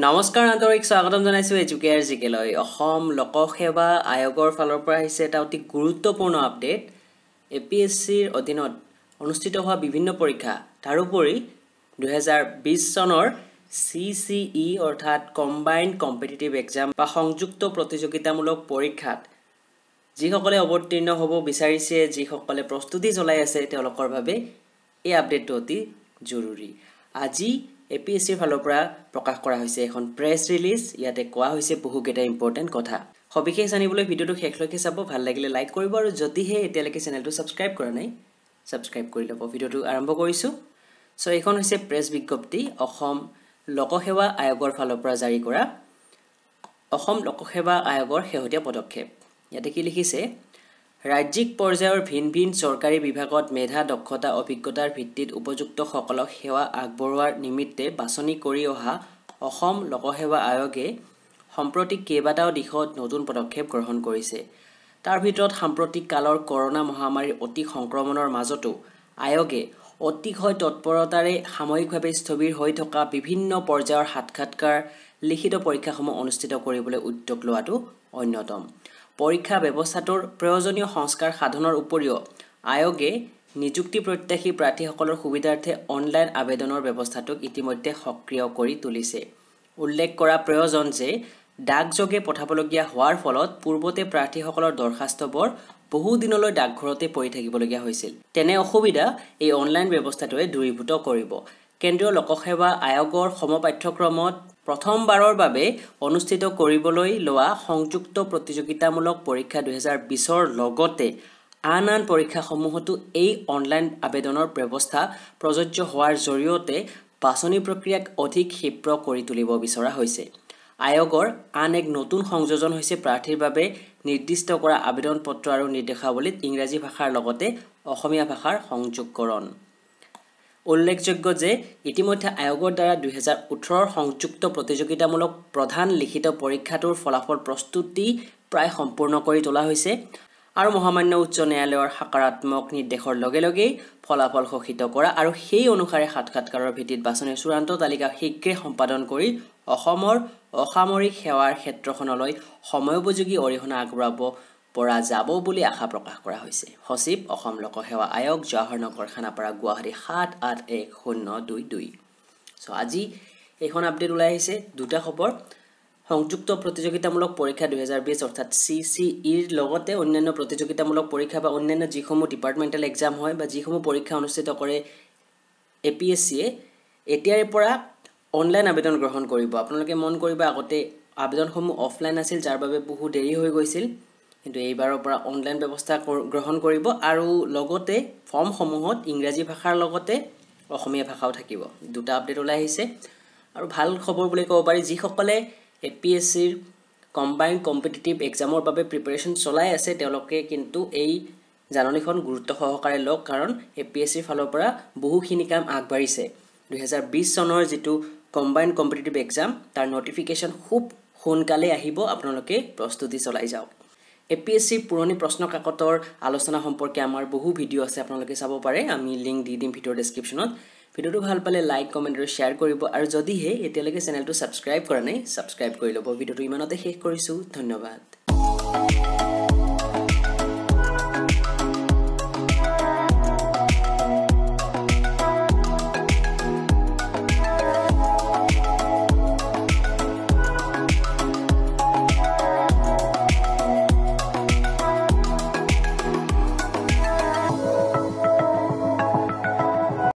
নমস্কাৰ আন্তৰিক স্বাগতম জনাইছোঁ এজুকে আৰ জিকেলৈ অসম লোকসেৱা আয়োগৰ ফালৰ পৰা আহিছে এটা অতি গুৰুত্বপূৰ্ণ আপডেট এ পি এছ চিৰ অধীনত অনুষ্ঠিত হোৱা বিভিন্ন পৰীক্ষা তাৰোপৰি দুহেজাৰ বিছ চনৰ চি চি ই অৰ্থাৎ কম্বাইণ্ড কম্পিটিটিভ এক্সাম বা সংযুক্ত প্ৰতিযোগিতামূলক পৰীক্ষাত যিসকলে অৱতীৰ্ণ হ'ব বিচাৰিছে যিসকলে প্ৰস্তুতি চলাই আছে তেওঁলোকৰ বাবে এই আপডেটটো অতি জৰুৰী আজি এ পি এছ চিৰ ফালৰ পৰা প্ৰকাশ কৰা হৈছে এখন প্ৰেছ ৰিলিজ ইয়াতে কোৱা হৈছে বহুকেইটা ইম্পৰ্টেণ্ট কথা সবিশেষ জানিবলৈ ভিডিঅ'টো শেষলৈকে চাব ভাল লাগিলে লাইক কৰিব আৰু যদিহে এতিয়ালৈকে চেনেলটো ছাবস্ক্ৰাইব কৰা নাই ছাবস্ক্ৰাইব কৰি ল'ব ভিডিঅ'টো আৰম্ভ কৰিছোঁ চ' এইখন হৈছে প্ৰেছ বিজ্ঞপ্তি অসম লোকসেৱা আয়োগৰ ফালৰ পৰা জাৰি কৰা অসম লোকসেৱা আয়োগৰ শেহতীয়া পদক্ষেপ ইয়াতে কি লিখিছে ৰাজ্যিক পৰ্যায়ৰ ভিন ভিন চৰকাৰী বিভাগত মেধা দক্ষতা অভিজ্ঞতাৰ ভিত্তিত উপযুক্তসকলক সেৱা আগবঢ়োৱাৰ নিমিত্তে বাছনি কৰি অহা অসম লোকসেৱা আয়োগে সম্প্ৰতি কেইবাটাও দিশত নতুন পদক্ষেপ গ্ৰহণ কৰিছে তাৰ ভিতৰত সাম্প্ৰতিক কালৰ কৰোণা মহামাৰীৰ অতি সংক্ৰমণৰ মাজতো আয়োগে অতিশয় তৎপৰতাৰে সাময়িকভাৱে স্থবিৰ হৈ থকা বিভিন্ন পৰ্যায়ৰ সাক্ষাৎকাৰ লিখিত পৰীক্ষাসমূহ অনুষ্ঠিত কৰিবলৈ উদ্যোগ লোৱাটো অন্যতম পৰীক্ষা ব্যৱস্থাটোৰ প্ৰয়োজনীয় সংস্কাৰ সাধনৰ উপৰিও আয়োগে নিযুক্তি প্ৰত্যাশী প্ৰাৰ্থীসকলৰ সুবিধাৰ্থে অনলাইন আবেদনৰ ব্যৱস্থাটোক ইতিমধ্যে সক্ৰিয় কৰি তুলিছে উল্লেখ কৰা প্ৰয়োজন যে ডাক যোগে পঠাবলগীয়া হোৱাৰ ফলত পূৰ্বতে প্ৰাৰ্থীসকলৰ দৰখাস্তবোৰ বহুদিনলৈ ডাকঘৰতে পৰি থাকিবলগীয়া হৈছিল তেনে অসুবিধা এই অনলাইন ব্যৱস্থাটোৱে দূৰীভূত কৰিব কেন্দ্ৰীয় লোকসেৱা আয়োগৰ সমপাঠ্যক্ৰমত প্ৰথমবাৰৰ বাবে অনুষ্ঠিত কৰিবলৈ লোৱা সংযুক্ত প্ৰতিযোগিতামূলক পৰীক্ষা দুহেজাৰ বিছৰ লগতে আন আন পৰীক্ষাসমূহতো এই অনলাইন আবেদনৰ ব্যৱস্থা প্ৰযোজ্য হোৱাৰ জৰিয়তে বাছনি প্ৰক্ৰিয়াক অধিক ক্ষিপ্ৰ কৰি তুলিব বিচৰা হৈছে আয়োগৰ আন এক নতুন সংযোজন হৈছে প্ৰাৰ্থীৰ বাবে নিৰ্দিষ্ট কৰা আবেদন পত্ৰ আৰু নিৰ্দেশাৱলীত ইংৰাজী ভাষাৰ লগতে অসমীয়া ভাষাৰ সংযোগকৰণ উল্লেখযোগ্য যে ইতিমধ্যে আয়োগৰ দ্বাৰা দুহেজাৰ ওঠৰৰ সংযুক্ত প্ৰতিযোগিতামূলক প্ৰধান লিখিত পৰীক্ষাটোৰ ফলাফল প্ৰস্তুতি প্ৰায় সম্পূৰ্ণ কৰি তোলা হৈছে আৰু মহামান্য উচ্চ ন্যায়ালয়ৰ সকাৰাত্মক নিৰ্দেশৰ লগে লগেই ফলাফল ঘোষিত কৰা আৰু সেই অনুসাৰে সাক্ষাৎকাৰৰ ভিত্তিত বাছনিৰ চূড়ান্ত তালিকা শীঘ্ৰে সম্পাদন কৰি অসমৰ অসামৰিক সেৱাৰ ক্ষেত্ৰখনলৈ সময়োপযোগী অৰিহণা আগবঢ়াব পৰা যাব বুলি আশা প্ৰকাশ কৰা হৈছে সচিব অসম লোকসেৱা আয়োগ জৱাহৰ নগৰ খানাপাৰা গুৱাহাটী সাত আঠ এক শূন্য দুই দুই চ' আজি এইখন আপডেট ওলাই আহিছে দুটা খবৰ সংযুক্ত প্ৰতিযোগিতামূলক পৰীক্ষা দুহেজাৰ বিছ অৰ্থাৎ চি চি ইৰ লগতে অন্যান্য প্ৰতিযোগিতামূলক পৰীক্ষা বা অন্যান্য যিসমূহ ডিপাৰ্টমেণ্টেল এক্সাম হয় বা যিসমূহ পৰীক্ষা অনুষ্ঠিত কৰে এ পি এছ চিয়ে এতিয়াৰে পৰা অনলাইন আবেদন গ্ৰহণ কৰিব আপোনালোকে মন কৰিব আগতে আবেদনসমূহ অফলাইন আছিল যাৰ বাবে বহু দেৰি হৈ গৈছিল কিন্তু এইবাৰৰ পৰা অনলাইন ব্যৱস্থা গ্ৰহণ কৰিব আৰু লগতে ফৰ্মসমূহত ইংৰাজী ভাষাৰ লগতে অসমীয়া ভাষাও থাকিব দুটা আপডেট ওলাই আহিছে আৰু ভাল খবৰ বুলি ক'ব পাৰি যিসকলে এ পি এছ চিৰ কম্বাইন কম্পিটিটিভ এক্সামৰ বাবে প্ৰিপেৰেশ্যন চলাই আছে তেওঁলোকে কিন্তু এই জাননীখন গুৰুত্ব সহকাৰে লওক কাৰণ এ পি এছ চিৰ ফালৰ পৰা বহুখিনি কাম আগবাঢ়িছে দুহেজাৰ বিছ চনৰ যিটো কম্বাইন কম্পিটিটিভ এক্সাম তাৰ নটিফিকেশ্যন খুব সোনকালেই আহিব আপোনালোকে প্ৰস্তুতি চলাই যাওক এ পি এছ চিৰ পুৰণি প্ৰশ্ন কাকতৰ আলোচনা সম্পৰ্কে আমাৰ বহু ভিডিঅ' আছে আপোনালোকে চাব পাৰে আমি লিংক দি দিম ভিডিঅ'ৰ ডেছক্ৰিপশ্যনত ভিডিঅ'টো ভাল পালে লাইক কমেণ্ট আৰু শ্বেয়াৰ কৰিব আৰু যদিহে এতিয়ালৈকে চেনেলটো ছাবস্ক্ৰাইব কৰা নাই ছাবস্ক্ৰাইব কৰি ল'ব ভিডিঅ'টো ইমানতে শেষ কৰিছোঁ ধন্যবাদ